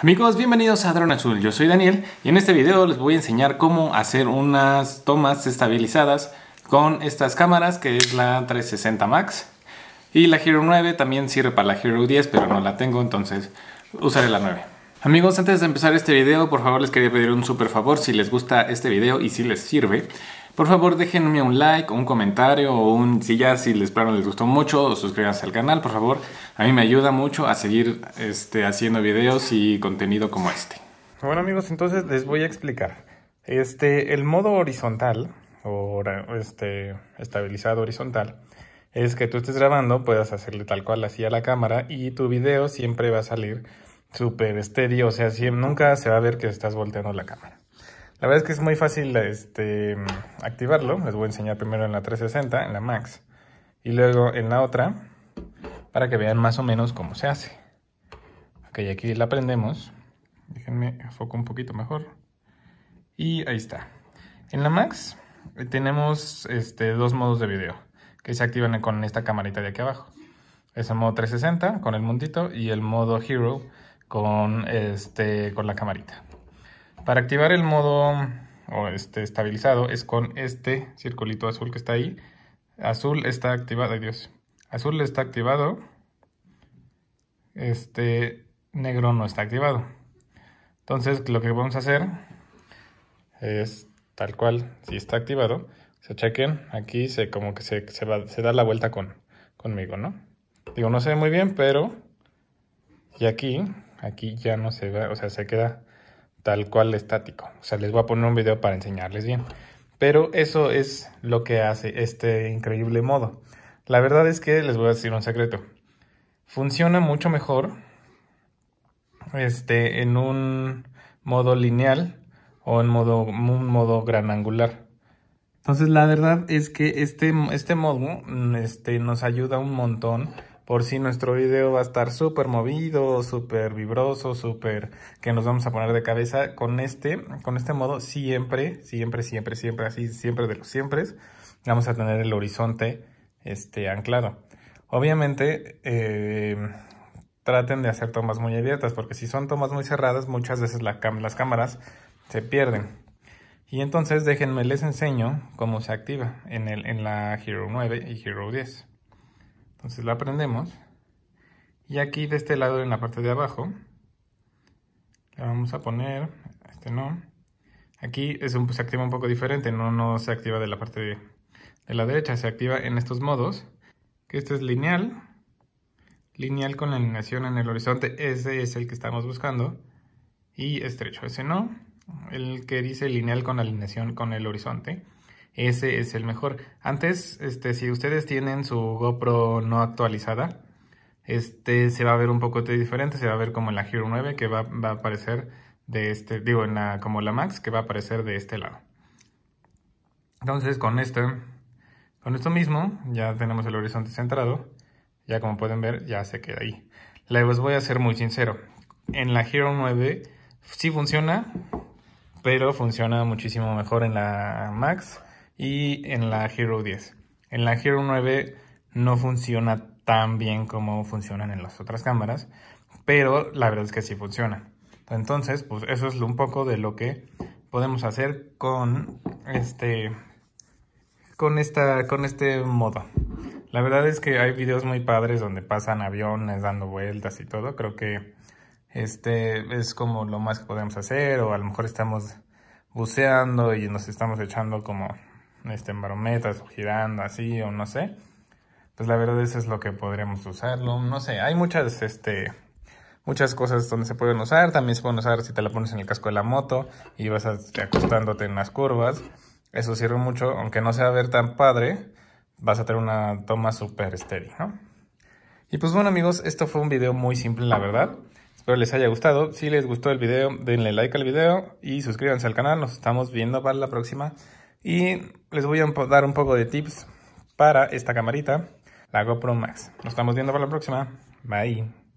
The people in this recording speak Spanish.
Amigos, bienvenidos a Drone Azul, yo soy Daniel y en este video les voy a enseñar cómo hacer unas tomas estabilizadas con estas cámaras que es la 360 Max y la Hero 9 también sirve para la Hero 10 pero no la tengo entonces usaré la 9. Amigos, antes de empezar este video por favor les quería pedir un super favor si les gusta este video y si les sirve por favor, déjenme un like, un comentario o un si ya si les les gustó mucho, suscríbanse al canal, por favor. A mí me ayuda mucho a seguir este, haciendo videos y contenido como este. Bueno, amigos, entonces les voy a explicar. Este, el modo horizontal o este estabilizado horizontal es que tú estés grabando, puedas hacerle tal cual así a la cámara y tu video siempre va a salir súper estéreo, o sea, siempre, nunca se va a ver que estás volteando la cámara. La verdad es que es muy fácil este, activarlo. Les voy a enseñar primero en la 360, en la Max. Y luego en la otra, para que vean más o menos cómo se hace. Ok, aquí la prendemos. Déjenme foco un poquito mejor. Y ahí está. En la Max eh, tenemos este, dos modos de video. Que se activan con esta camarita de aquí abajo. Es el modo 360 con el mundito y el modo Hero con este, la camarita. Para activar el modo o este, estabilizado es con este circulito azul que está ahí. Azul está activado, ay Dios. Azul está activado. Este negro no está activado. Entonces lo que vamos a hacer es tal cual, si está activado, se chequen, aquí se como que se, se, da la vuelta con, conmigo, ¿no? Digo, no se ve muy bien, pero... Y aquí, aquí ya no se ve, o sea, se queda tal cual estático. O sea, les voy a poner un video para enseñarles bien. Pero eso es lo que hace este increíble modo. La verdad es que les voy a decir un secreto. Funciona mucho mejor este, en un modo lineal o en modo, un modo gran angular. Entonces la verdad es que este, este modo este, nos ayuda un montón por si nuestro video va a estar súper movido, súper vibroso, súper que nos vamos a poner de cabeza con este, con este modo siempre, siempre, siempre, siempre, así, siempre de los siempre, vamos a tener el horizonte este, anclado. Obviamente em, traten de hacer tomas muy abiertas porque si son tomas muy cerradas muchas veces las cámaras se pierden. Y entonces déjenme les enseño cómo se activa en, el, en la Hero 9 y Hero 10. Entonces la prendemos. Y aquí de este lado, en la parte de abajo, la vamos a poner, este no. Aquí es un, se activa un poco diferente, no, no se activa de la parte de, la derecha, se activa en estos modos. Que este es lineal, lineal con alineación en el horizonte, ese es el que estamos buscando. Y estrecho, ese no. El que dice lineal con alineación con el horizonte ese es el mejor. Antes, este, si ustedes tienen su GoPro no actualizada, este se va a ver un poco diferente, se va a ver como en la Hero 9 que va, a aparecer de este, digo, como la Max que va a aparecer de este lado. Entonces con esto, con esto mismo, ya tenemos el horizonte centrado, ya como pueden ver ya se queda ahí. Les voy a ser muy sincero, en la Hero 9 sí funciona, pero funciona muchísimo mejor en la Max y en la Hero 10. En la Hero 9 no funciona tan bien como funcionan en las otras cámaras, pero la verdad es que sí funciona. Entonces, pues eso es un poco de lo que podemos hacer con este con esta con este modo. La verdad es que hay videos muy padres donde pasan aviones dando vueltas y todo. Creo que este es como lo más que podemos hacer o a lo mejor estamos buceando y nos estamos echando como este, en barometas o girando así o no sé, pues la verdad eso es lo que podríamos usarlo. No sé, hay muchas, este, muchas cosas donde se pueden usar. También se pueden usar si te la pones en el casco de la moto y vas este, acostándote en las curvas. Eso sirve mucho, aunque no sea ver tan padre, vas a tener una toma súper estéril, Y pues bueno amigos, esto fue un video muy simple la verdad. Espero les haya gustado. Si les gustó el video, denle like al video y suscríbanse al canal. Nos estamos viendo para la próxima. Y les voy a dar un poco de tips para esta camarita, la GoPro Max. Nos estamos viendo para la próxima. Bye.